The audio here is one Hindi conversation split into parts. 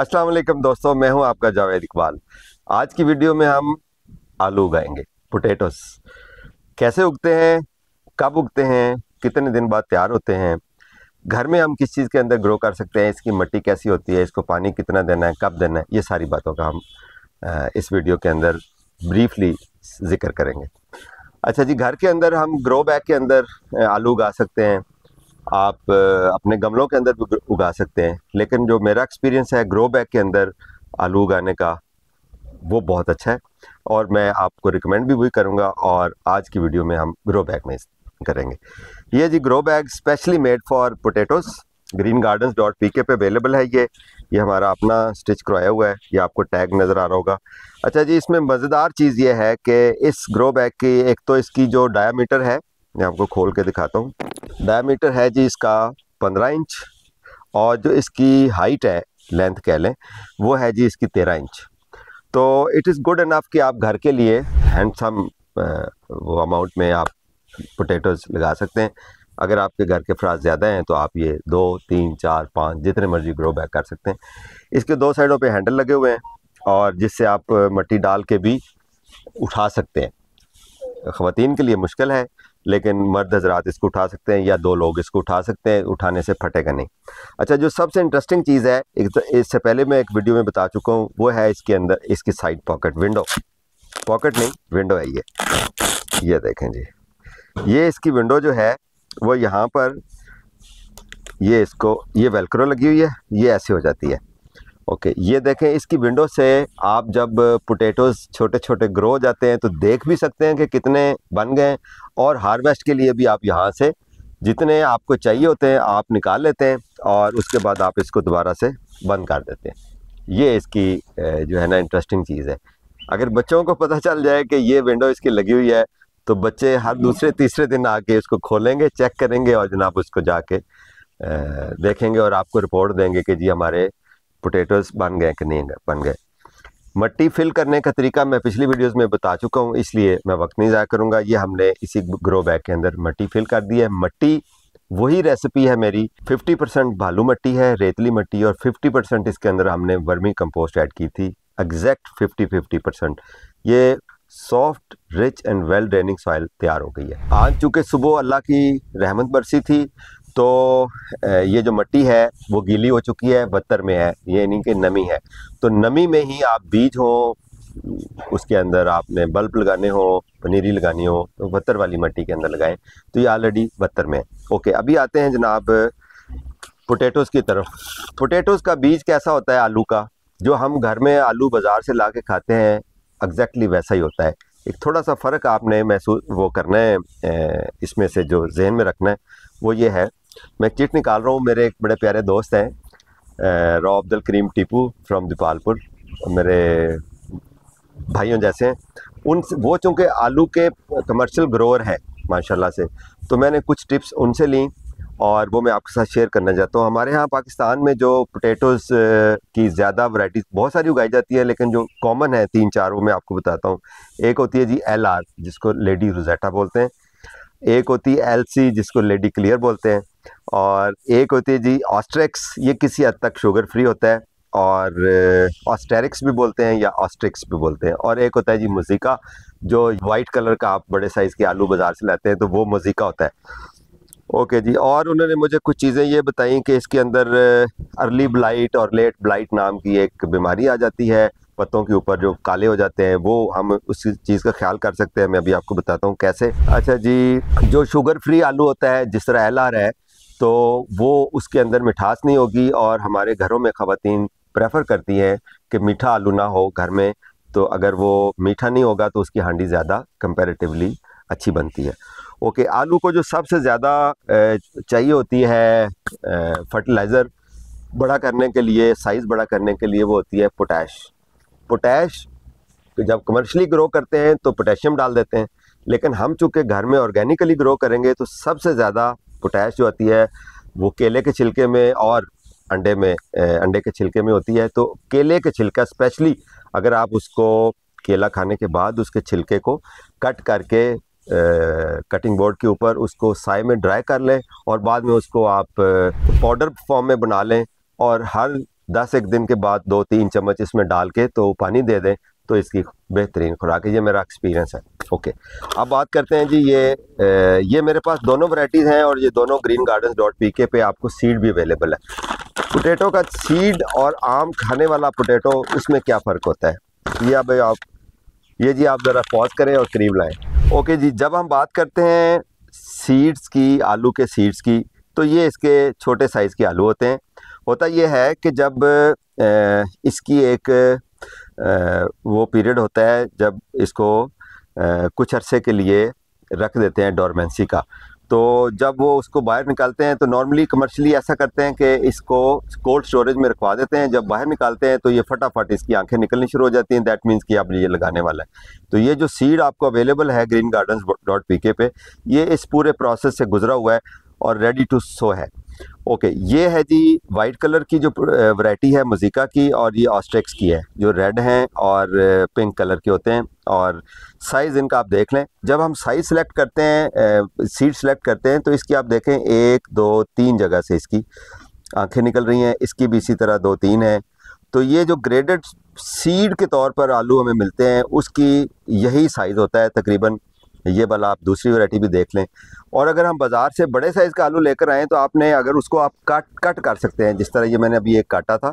अस्सलाम वालेकुम दोस्तों मैं हूं आपका जावेद इकबाल आज की वीडियो में हम आलू उगाएंगे पोटैटोस कैसे उगते हैं कब उगते हैं कितने दिन बाद तैयार होते हैं घर में हम किस चीज़ के अंदर ग्रो कर सकते हैं इसकी मिट्टी कैसी होती है इसको पानी कितना देना है कब देना है ये सारी बातों का हम इस वीडियो के अंदर ब्रीफली जिक्र करेंगे अच्छा जी घर के अंदर हम ग्रो बैग के अंदर आलू उगा सकते हैं आप अपने गमलों के अंदर भी उगा सकते हैं लेकिन जो मेरा एक्सपीरियंस है ग्रो बैग के अंदर आलू उगाने का वो बहुत अच्छा है और मैं आपको रिकमेंड भी वही करूँगा और आज की वीडियो में हम ग्रो बैग में करेंगे ये जी grow bag specially made for potatoes Green Gardens dot P K पे अवेलेबल है ये ये हमारा अपना स्टिच करवाया हुआ है ये आपको टैग नज़र आ रहा होगा अच्छा जी इसमें मज़ेदार चीज़ ये है कि इस ग्रो बैग की एक तो इसकी जो डायामीटर है मैं आपको खोल के दिखाता हूँ डायमीटर है जी इसका पंद्रह इंच और जो इसकी हाइट है लेंथ कह लें वो है जी इसकी तेरह इंच तो इट इज़ गुड इनफ कि आप घर के लिए हैंडसम वो अमाउंट में आप पोटैटोज़ लगा सकते हैं अगर आपके घर के फ्राज ज़्यादा हैं तो आप ये दो तीन चार पाँच जितने मर्जी ग्रो बैक कर सकते हैं इसके दो साइडों पे हैंडल लगे हुए हैं और जिससे आप मट्टी डाल के भी उठा सकते हैं ख़वान के लिए मुश्किल है लेकिन मर्द हजरात इसको उठा सकते हैं या दो लोग इसको उठा सकते हैं उठाने से फटेगा नहीं अच्छा जो सबसे इंटरेस्टिंग चीज़ है तो इससे पहले मैं एक वीडियो में बता चुका हूँ वो है इसके अंदर इसकी साइड पॉकेट विंडो पॉकेट नहीं विंडो है ये ये देखें जी ये इसकी विंडो जो है वो यहाँ पर ये इसको ये वेलक्रो लगी हुई है ये ऐसे हो जाती है ओके ये देखें इसकी विंडो से आप जब पोटैटोज़ छोटे छोटे ग्रो हो जाते हैं तो देख भी सकते हैं कि कितने बन गए और हार्वेस्ट के लिए भी आप यहाँ से जितने आपको चाहिए होते हैं आप निकाल लेते हैं और उसके बाद आप इसको दोबारा से बंद कर देते हैं ये इसकी जो है ना इंटरेस्टिंग चीज़ है अगर बच्चों को पता चल जाए कि ये विंडो इसकी लगी हुई है तो बच्चे हर दूसरे तीसरे दिन आके इसको खोलेंगे चेक करेंगे और जनाब उसको जाके देखेंगे और आपको रिपोर्ट देंगे कि जी हमारे पोटैटोज बन गए कि नहीं बन गए मट्टी फिल करने का तरीका मैं पिछली वीडियोस में बता चुका हूँ इसलिए मैं वक्त नहीं ज़ाया करूँगा ये हमने इसी ग्रो बैग के अंदर मट्टी फिल कर दी है मट्टी वही रेसिपी है मेरी 50 परसेंट भालू मट्टी है रेतली मट्टी और 50 परसेंट इसके अंदर हमने वर्मी कंपोस्ट ऐड की थी एग्जैक्ट 50 50 परसेंट ये soft rich and well draining soil तैयार हो गई है आज चूँकि सुबह अल्लाह की रहमत बरसी थी तो ये जो मट्टी है वो गीली हो चुकी है बत्तर में है यानी कि नमी है तो नमी में ही आप बीज हो उसके अंदर आपने बल्ब लगाने हो पनीरी लगानी हो तो बत्तर वाली मट्टी के अंदर लगाएं तो ये ऑलरेडी बत्तर में है ओके अभी आते हैं जनाब पोटैटोज़ की तरफ पोटैटोज़ का बीज कैसा होता है आलू का जो हम घर में आलू बाज़ार से ला के खाते हैं एग्जैक्टली वैसा ही होता है एक थोड़ा सा फ़र्क आपने महसूस वो करना है इसमें से जो जहन में रखना है वो ये है मैं किट निकाल रहा हूँ मेरे एक बड़े प्यारे दोस्त हैं रॉ अब्दुल करीम टीपू फ्रॉम दीपालपुर मेरे भाइयों जैसे हैं उन वो चूँकि आलू के कमर्शियल ग्रोअर हैं माशाल्लाह से तो मैंने कुछ टिप्स उनसे ली और वो मैं आपके साथ शेयर करना चाहता हूँ हमारे यहाँ पाकिस्तान में जो पोटैटोज़ की ज़्यादा वैरायटीज़ बहुत सारी उगाई जाती है लेकिन जो कॉमन है तीन चार वो मैं आपको बताता हूँ एक होती है जी एल आर जिसको लेडी रोजेटा बोलते हैं एक होती है एल सी जिसको लेडी क्लियर बोलते हैं और एक होती है जी ऑस्ट्रेक्स ये किसी हद तक शुगर फ्री होता है और ऑस्टेरिक्स भी बोलते हैं या ऑस्ट्रिक्स भी बोलते हैं और एक होता है जी मुजिका जो वाइट कलर का आप बड़े साइज़ के आलू बाज़ार से लाते हैं तो वो मुजिका होता है ओके जी और उन्होंने मुझे कुछ चीज़ें ये बताई कि इसके अंदर अर्ली ब्लाइट और लेट ब्लाइट नाम की एक बीमारी आ जाती है पत्तों के ऊपर जो काले हो जाते हैं वो हम उस चीज़ का ख्याल कर सकते हैं मैं अभी आपको बताता हूँ कैसे अच्छा जी जो शुगर फ्री आलू होता है जिस तरह एल है तो वो उसके अंदर मिठास नहीं होगी और हमारे घरों में ख़वान प्रेफर करती हैं कि मीठा आलू ना हो घर में तो अगर वो मीठा नहीं होगा तो उसकी हांडी ज़्यादा कंपेरेटिवली अच्छी बनती है ओके आलू को जो सबसे ज़्यादा चाहिए होती है फर्टिलाइज़र बड़ा करने के लिए साइज़ बड़ा करने के लिए वो होती है पोटैश पोटैश जब कमर्शली ग्रो करते हैं तो पोटेशियम डाल देते हैं लेकिन हम चूँकि घर में ऑर्गेनिकली ग्रो करेंगे तो सबसे ज़्यादा पोटैश जो आती है वो केले के छिलके में और अंडे में अंडे के छिलके में होती है तो केले के छिलका स्पेशली अगर आप उसको केला खाने के बाद उसके छिलके को कट करके कटिंग बोर्ड के ऊपर उसको साय में ड्राई कर लें और बाद में उसको आप पाउडर फॉर्म में बना लें और हर दस एक दिन के बाद दो तीन चम्मच इसमें डाल के तो पानी दे दें तो इसकी बेहतरीन खुराक है ये मेरा एक्सपीरियंस है ओके अब बात करते हैं जी ये ये मेरे पास दोनों वैराइटीज़ हैं और ये दोनों green garden dot P K पे आपको सीड भी अवेलेबल है पोटैटो का सीड और आम खाने वाला पोटैटो उसमें क्या फ़र्क होता है ये अब आप ये जी आप ज़रा पॉज करें और करीब लाएँ ओके जी जब हम बात करते हैं सीड्स की आलू के सीड्स की तो ये इसके छोटे साइज़ के आलू होते हैं होता ये है कि जब इसकी एक वो पीरियड होता है जब इसको कुछ अरसे के लिए रख देते हैं डोरमेंसी का तो जब वो उसको बाहर निकालते हैं तो नॉर्मली कमर्शली ऐसा करते हैं कि इसको कोल्ड स्टोरेज में रखवा देते हैं जब बाहर निकालते हैं तो ये फटाफट इसकी आंखें निकलनी शुरू हो जाती हैं दैट मीन्स कि आप ये लगाने वाला है तो ये जो सीड आपको अवेलेबल है green garden dot P K पे ये इस पूरे प्रोसेस से गुजरा हुआ है और रेडी टू सो है ओके ये है जी वाइट कलर की जो वैरायटी है मजीका की और ये ऑस्ट्रेक्स की है जो रेड हैं और पिंक कलर के होते हैं और साइज़ इनका आप देख लें जब हम साइज़ सेलेक्ट करते हैं सीड सेलेक्ट करते हैं तो इसकी आप देखें एक दो तीन जगह से इसकी आंखें निकल रही हैं इसकी भी इसी तरह दो तीन है तो ये जो ग्रेडेड सीड के तौर पर आलू हमें मिलते हैं उसकी यही साइज़ होता है तकरीबन ये वाला आप दूसरी वैरायटी भी देख लें और अगर हम बाज़ार से बड़े साइज़ का आलू लेकर आएँ तो आपने अगर उसको आप काट कट कर सकते हैं जिस तरह ये मैंने अभी एक काटा था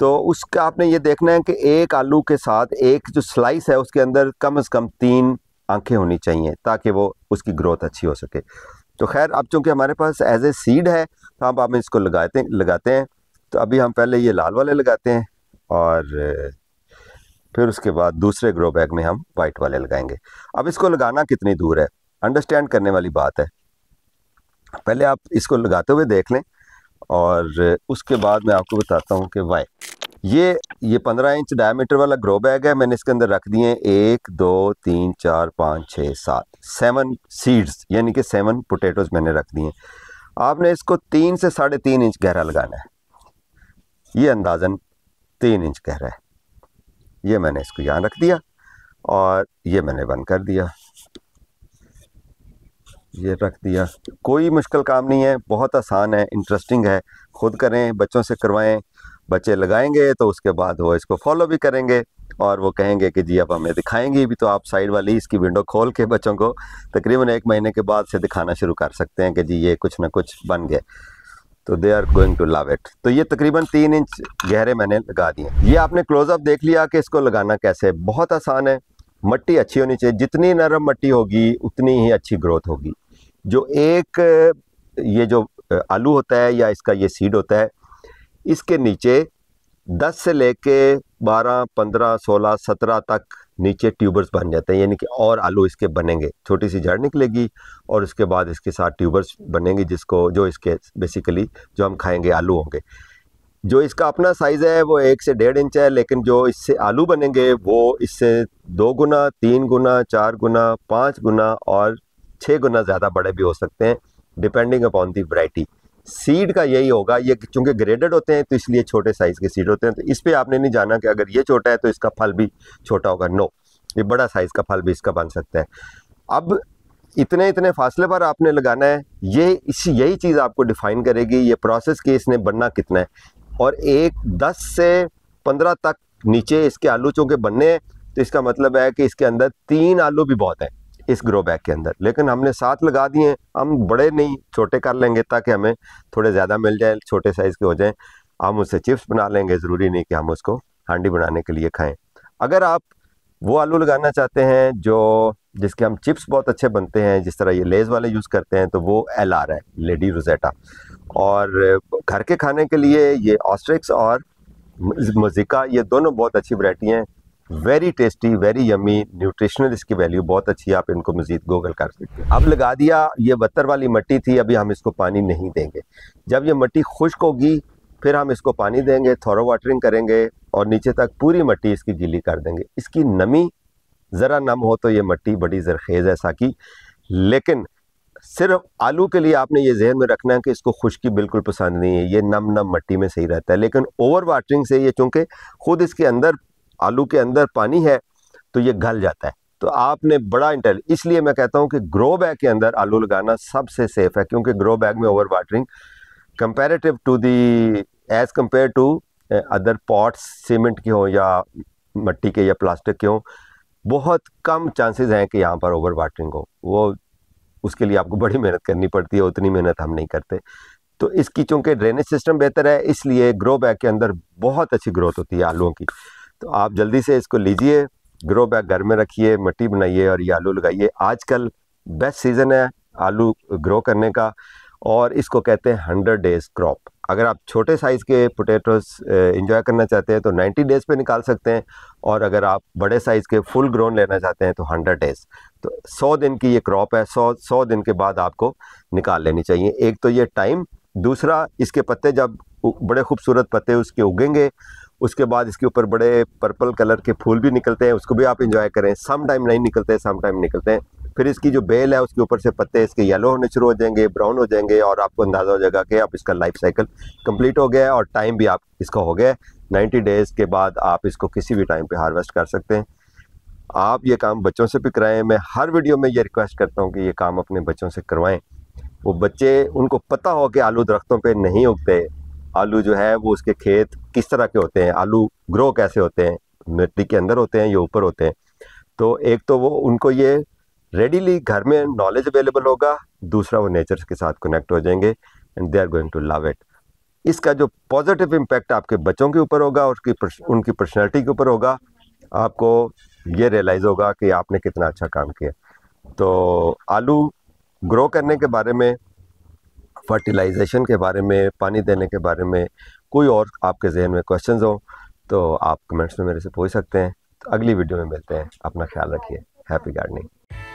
तो उसका आपने ये देखना है कि एक आलू के साथ एक जो स्लाइस है उसके अंदर कम से कम तीन आंखें होनी चाहिए ताकि वो उसकी ग्रोथ अच्छी हो सके तो खैर अब चूँकि हमारे पास एज ए सीड है तो आप इसको लगाते लगाते हैं तो अभी हम पहले ये लाल वाले लगाते हैं और फिर उसके बाद दूसरे ग्रो बैग में हम वाइट वाले लगाएंगे अब इसको लगाना कितनी दूर है अंडरस्टैंड करने वाली बात है पहले आप इसको लगाते हुए देख लें और उसके बाद मैं आपको बताता हूँ कि वाई ये ये पंद्रह इंच डायमीटर वाला ग्रो बैग है मैंने इसके अंदर रख दिए एक दो तीन चार पाँच छः सात सेवन सीड्स यानी कि सेवन पोटैटोज मैंने रख दिए आपने इसको तीन से साढ़े तीन इंच गहरा लगाना है ये अंदाजन तीन इंच गहरा है ये मैंने इसको यहाँ रख दिया और ये मैंने बंद कर दिया ये रख दिया कोई मुश्किल काम नहीं है बहुत आसान है इंटरेस्टिंग है खुद करें बच्चों से करवाएं बच्चे लगाएंगे तो उसके बाद वो इसको फॉलो भी करेंगे और वो कहेंगे कि जी अब हमें दिखाएंगी भी तो आप साइड वाली इसकी विंडो खोल के बच्चों को तकरीबन एक महीने के बाद से दिखाना शुरू कर सकते हैं कि जी ये कुछ ना कुछ बन गए तो they are going to love it तो ये तकरीबन तीन इंच गहरे मैंने लगा दिए ये आपने क्लोजअप देख लिया कि इसको लगाना कैसे है बहुत आसान है मट्टी अच्छी होनी चाहिए जितनी नरम मट्टी होगी उतनी ही अच्छी ग्रोथ होगी जो एक ये जो आलू होता है या इसका ये सीड होता है इसके नीचे 10 से लेके 12, 15, 16, 17 तक नीचे ट्यूबर्स बन जाते हैं यानी कि और आलू इसके बनेंगे छोटी सी जड़ निकलेगी और उसके बाद इसके साथ ट्यूबर्स बनेंगे जिसको जो इसके बेसिकली जो हम खाएंगे आलू होंगे जो इसका अपना साइज़ है वो एक से डेढ़ इंच है लेकिन जो इससे आलू बनेंगे वो इससे दो गुना तीन गुना चार गुना पाँच गुना और छः गुना ज़्यादा बड़े भी हो सकते हैं depending upon the variety seed का यही होगा ये चूंकि ग्रेडेड होते हैं तो इसलिए छोटे साइज़ के सीड होते हैं तो इस पर आपने नहीं जाना कि अगर ये छोटा है तो इसका फल भी छोटा होगा नो ये बड़ा साइज़ का फल भी इसका बन सकता है अब इतने इतने फासले पर आपने लगाना है ये इस यही चीज़ आपको डिफाइन करेगी ये प्रोसेस कि इसने बनना कितना है और एक दस से पंद्रह तक नीचे इसके आलू चूँकि बनने हैं तो इसका मतलब है कि इसके अंदर तीन आलू भी बहुत हैं इस ग्रो बैग के अंदर लेकिन हमने सात लगा दिए हम बड़े नहीं छोटे कर लेंगे ताकि हमें थोड़े ज़्यादा मिल जाए छोटे साइज़ के हो जाए हम उससे चिप्स बना लेंगे ज़रूरी नहीं कि हम उसको हांडी बनाने के लिए खाएं अगर आप वो आलू लगाना चाहते हैं जो जिसके हम चिप्स बहुत अच्छे बनते हैं जिस तरह ये लेज वाले यूज़ करते हैं तो वो एल आर है लेडी रोजेटा और घर के खाने के लिए ये ऑस्ट्रिक्स और मजिका ये दोनों बहुत अच्छी वरायटी हैं very tasty very yummy nutritional इसकी वैल्यू बहुत अच्छी है आप इनको मज़ीद गूगल कर सकते हैं अब लगा दिया ये बत्तर वाली मट्टी थी अभी हम इसको पानी नहीं देंगे जब ये मट्टी खुश्क होगी फिर हम इसको पानी देंगे थोड़ा वाटरिंग करेंगे और नीचे तक पूरी मट्टी इसकी गीली कर देंगे इसकी नमी ज़रा नम हो तो ये मट्टी बड़ी जरखेज़ है की लेकिन सिर्फ आलू के लिए आपने ये जहन में रखना है कि इसको खुश्की बिल्कुल पसंद नहीं है ये नम नम मट्टी में सही रहता है लेकिन ओवर वाटरिंग से ये चूँकि खुद इसके अंदर आलू के अंदर पानी है तो ये गल जाता है तो आपने बड़ा इंटेल इसलिए मैं कहता हूँ कि ग्रो बैग के अंदर आलू लगाना सबसे सेफ है क्योंकि ग्रो बैग में over watering comparative to the as compare to other pots cement के हों या मिट्टी के या प्लास्टिक के हों बहुत कम चांसेस हैं कि यहाँ पर ओवर वाटरिंग हो वो उसके लिए आपको बड़ी मेहनत करनी पड़ती है उतनी मेहनत हम नहीं करते तो इसकी चूँकि ड्रेनेज सिस्टम बेहतर है इसलिए ग्रो बैग के अंदर बहुत अच्छी ग्रोथ होती है आलुओं की तो आप जल्दी से इसको लीजिए ग्रो बैग घर में रखिए मिट्टी बनाइए और ये आलू लगाइए आजकल बेस्ट सीज़न है आलू ग्रो करने का और इसको कहते हैं हंड्रेड डेज क्रॉप अगर आप छोटे साइज़ के पोटैटोस इंजॉय करना चाहते हैं तो 90 डेज़ पे निकाल सकते हैं और अगर आप बड़े साइज़ के फुल ग्रोन लेना चाहते हैं तो 100 डेज़ तो 100 दिन की ये क्रॉप है 100 100 दिन के बाद आपको निकाल लेनी चाहिए एक तो ये टाइम दूसरा इसके पत्ते जब बड़े खूबसूरत पत्ते उसके उगेंगे उसके बाद इसके ऊपर बड़े पर्पल कलर के फूल भी निकलते हैं उसको भी आप इंजॉय करें सम टाइम नहीं निकलते सम टाइम निकलते हैं फिर इसकी जो बेल है उसके ऊपर से पत्ते इसके येलो होने शुरू हो जाएंगे ब्राउन हो जाएंगे और आपको अंदाज़ा हो जाएगा कि आप इसका लाइफ साइकिल कंप्लीट हो गया है और टाइम भी आप इसका हो गया है नाइन्टी डेज़ के बाद आप इसको किसी भी टाइम पर हार्वेस्ट कर सकते हैं आप ये काम बच्चों से भी कराएं मैं हर वीडियो में ये रिक्वेस्ट करता हूँ कि ये काम अपने बच्चों से करवाएं वो बच्चे उनको पता हो कि आलू दरख्तों पर नहीं उगते आलू जो है वो उसके खेत किस तरह के होते हैं आलू ग्रो कैसे होते हैं मिट्टी के अंदर होते हैं या ऊपर होते हैं तो एक तो वो उनको ये रेडीली घर में नॉलेज अवेलेबल होगा दूसरा वो नेचर के साथ कनेक्ट हो जाएंगे and they are going to love it इसका जो पॉजिटिव इम्पैक्ट आपके बच्चों के ऊपर होगा उसकी उनकी पर्सनैलिटी के ऊपर होगा आपको ये रियलाइज़ होगा कि आपने कितना अच्छा काम किया तो आलू ग्रो करने के बारे में फर्टिलाइजेशन के बारे में पानी देने के बारे में कोई और आपके जहन में क्वेश्चन हो तो आप कमेंट्स में मेरे से पूछ सकते हैं तो अगली वीडियो में मिलते हैं अपना ख्याल रखिए हैप्पी गार्डनिंग